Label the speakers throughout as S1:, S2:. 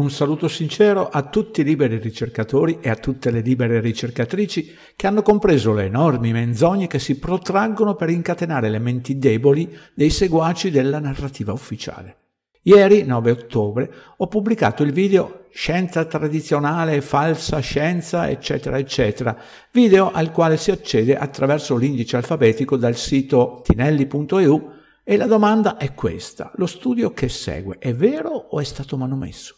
S1: Un saluto sincero a tutti i liberi ricercatori e a tutte le libere ricercatrici che hanno compreso le enormi menzogne che si protraggono per incatenare le menti deboli dei seguaci della narrativa ufficiale. Ieri, 9 ottobre, ho pubblicato il video Scienza tradizionale, falsa scienza, eccetera, eccetera, video al quale si accede attraverso l'indice alfabetico dal sito tinelli.eu e la domanda è questa, lo studio che segue è vero o è stato manomesso?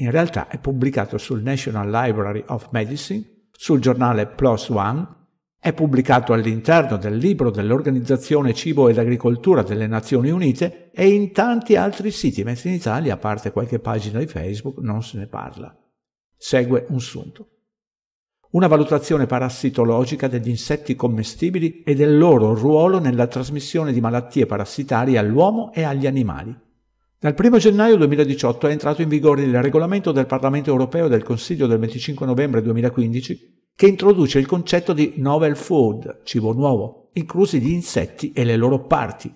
S1: In realtà è pubblicato sul National Library of Medicine, sul giornale PLOS ONE, è pubblicato all'interno del libro dell'Organizzazione Cibo ed Agricoltura delle Nazioni Unite e in tanti altri siti, mentre in Italia, a parte qualche pagina di Facebook, non se ne parla. Segue un sunto. Una valutazione parassitologica degli insetti commestibili e del loro ruolo nella trasmissione di malattie parassitarie all'uomo e agli animali. Dal 1 gennaio 2018 è entrato in vigore il regolamento del Parlamento europeo e del Consiglio del 25 novembre 2015 che introduce il concetto di novel food, cibo nuovo, inclusi gli insetti e le loro parti.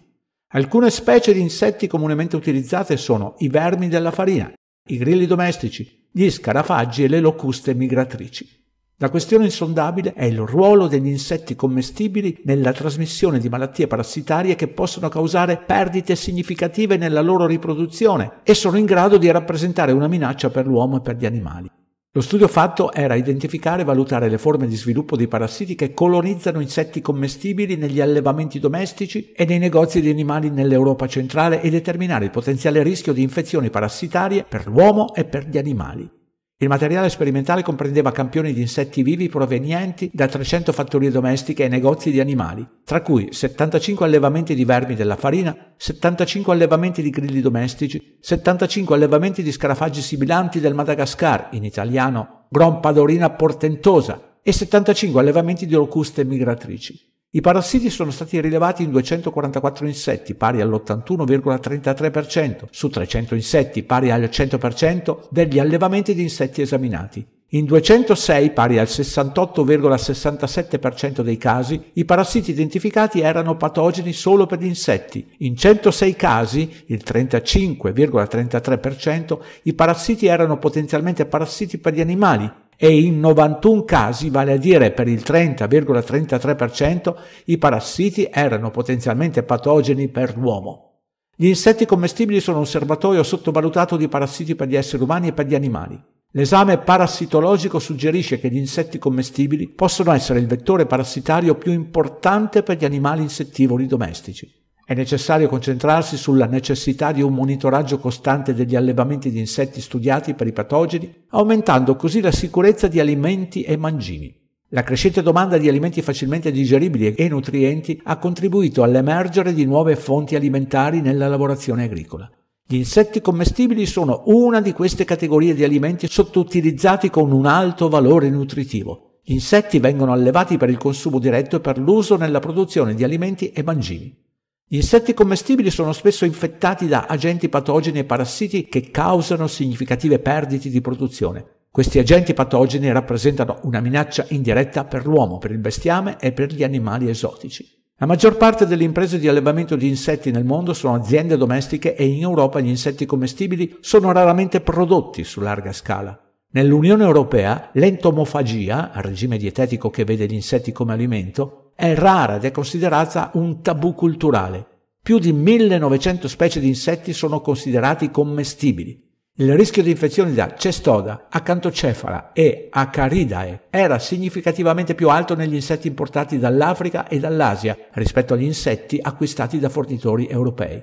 S1: Alcune specie di insetti comunemente utilizzate sono i vermi della farina, i grilli domestici, gli scarafaggi e le locuste migratrici. La questione insondabile è il ruolo degli insetti commestibili nella trasmissione di malattie parassitarie che possono causare perdite significative nella loro riproduzione e sono in grado di rappresentare una minaccia per l'uomo e per gli animali. Lo studio fatto era identificare e valutare le forme di sviluppo dei parassiti che colonizzano insetti commestibili negli allevamenti domestici e nei negozi di animali nell'Europa centrale e determinare il potenziale rischio di infezioni parassitarie per l'uomo e per gli animali. Il materiale sperimentale comprendeva campioni di insetti vivi provenienti da 300 fattorie domestiche e negozi di animali, tra cui 75 allevamenti di vermi della farina, 75 allevamenti di grilli domestici, 75 allevamenti di scarafaggi sibilanti del Madagascar, in italiano grompadorina portentosa, e 75 allevamenti di locuste migratrici. I parassiti sono stati rilevati in 244 insetti, pari all'81,33%, su 300 insetti, pari al 100% degli allevamenti di insetti esaminati. In 206, pari al 68,67% dei casi, i parassiti identificati erano patogeni solo per gli insetti. In 106 casi, il 35,33%, i parassiti erano potenzialmente parassiti per gli animali, e in 91 casi, vale a dire per il 30,33%, i parassiti erano potenzialmente patogeni per l'uomo. Gli insetti commestibili sono un serbatoio sottovalutato di parassiti per gli esseri umani e per gli animali. L'esame parassitologico suggerisce che gli insetti commestibili possono essere il vettore parassitario più importante per gli animali insettivori domestici. È necessario concentrarsi sulla necessità di un monitoraggio costante degli allevamenti di insetti studiati per i patogeni, aumentando così la sicurezza di alimenti e mangimi. La crescente domanda di alimenti facilmente digeribili e nutrienti ha contribuito all'emergere di nuove fonti alimentari nella lavorazione agricola. Gli insetti commestibili sono una di queste categorie di alimenti sottoutilizzati con un alto valore nutritivo. Gli insetti vengono allevati per il consumo diretto e per l'uso nella produzione di alimenti e mangimi. Gli insetti commestibili sono spesso infettati da agenti patogeni e parassiti che causano significative perdite di produzione. Questi agenti patogeni rappresentano una minaccia indiretta per l'uomo, per il bestiame e per gli animali esotici. La maggior parte delle imprese di allevamento di insetti nel mondo sono aziende domestiche e in Europa gli insetti commestibili sono raramente prodotti su larga scala. Nell'Unione Europea l'entomofagia, regime dietetico che vede gli insetti come alimento, è rara ed è considerata un tabù culturale. Più di 1900 specie di insetti sono considerati commestibili. Il rischio di infezioni da cestoda, acantocefala e acaridae era significativamente più alto negli insetti importati dall'Africa e dall'Asia rispetto agli insetti acquistati da fornitori europei.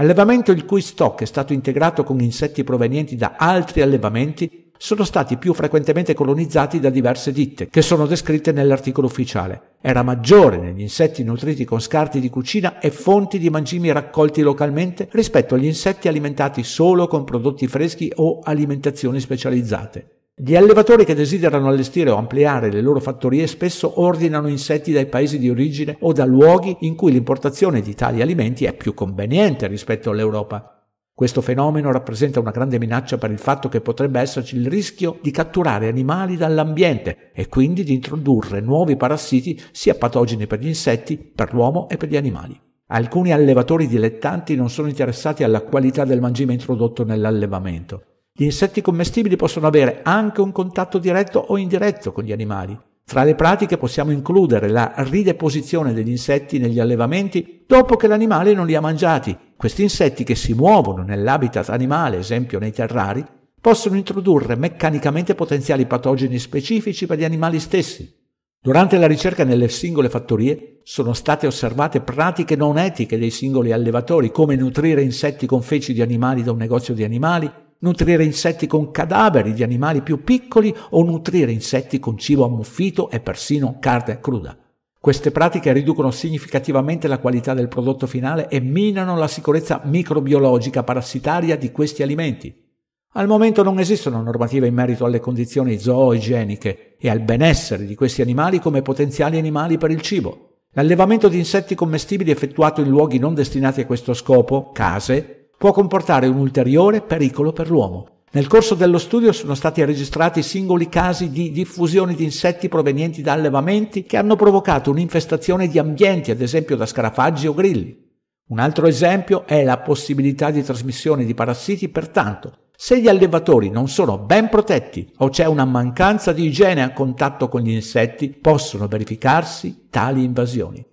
S1: Allevamento il cui stock è stato integrato con insetti provenienti da altri allevamenti sono stati più frequentemente colonizzati da diverse ditte, che sono descritte nell'articolo ufficiale. Era maggiore negli insetti nutriti con scarti di cucina e fonti di mangimi raccolti localmente rispetto agli insetti alimentati solo con prodotti freschi o alimentazioni specializzate. Gli allevatori che desiderano allestire o ampliare le loro fattorie spesso ordinano insetti dai paesi di origine o da luoghi in cui l'importazione di tali alimenti è più conveniente rispetto all'Europa. Questo fenomeno rappresenta una grande minaccia per il fatto che potrebbe esserci il rischio di catturare animali dall'ambiente e quindi di introdurre nuovi parassiti sia patogeni per gli insetti, per l'uomo e per gli animali. Alcuni allevatori dilettanti non sono interessati alla qualità del mangime introdotto nell'allevamento. Gli insetti commestibili possono avere anche un contatto diretto o indiretto con gli animali. Tra le pratiche possiamo includere la rideposizione degli insetti negli allevamenti dopo che l'animale non li ha mangiati questi insetti che si muovono nell'habitat animale, esempio nei terrari, possono introdurre meccanicamente potenziali patogeni specifici per gli animali stessi. Durante la ricerca nelle singole fattorie sono state osservate pratiche non etiche dei singoli allevatori, come nutrire insetti con feci di animali da un negozio di animali, nutrire insetti con cadaveri di animali più piccoli o nutrire insetti con cibo ammuffito e persino carne cruda. Queste pratiche riducono significativamente la qualità del prodotto finale e minano la sicurezza microbiologica parassitaria di questi alimenti. Al momento non esistono normative in merito alle condizioni zooigieniche e al benessere di questi animali come potenziali animali per il cibo. L'allevamento di insetti commestibili effettuato in luoghi non destinati a questo scopo, case, può comportare un ulteriore pericolo per l'uomo, nel corso dello studio sono stati registrati singoli casi di diffusione di insetti provenienti da allevamenti che hanno provocato un'infestazione di ambienti, ad esempio da scarafaggi o grilli. Un altro esempio è la possibilità di trasmissione di parassiti, pertanto, se gli allevatori non sono ben protetti o c'è una mancanza di igiene a contatto con gli insetti, possono verificarsi tali invasioni.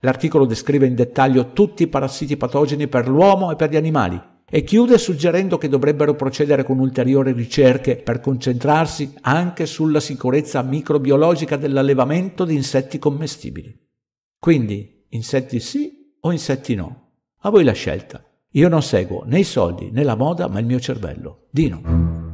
S1: L'articolo descrive in dettaglio tutti i parassiti patogeni per l'uomo e per gli animali, e chiude suggerendo che dovrebbero procedere con ulteriori ricerche per concentrarsi anche sulla sicurezza microbiologica dell'allevamento di insetti commestibili. Quindi, insetti sì o insetti no? A voi la scelta. Io non seguo né i soldi né la moda, ma il mio cervello. Dino.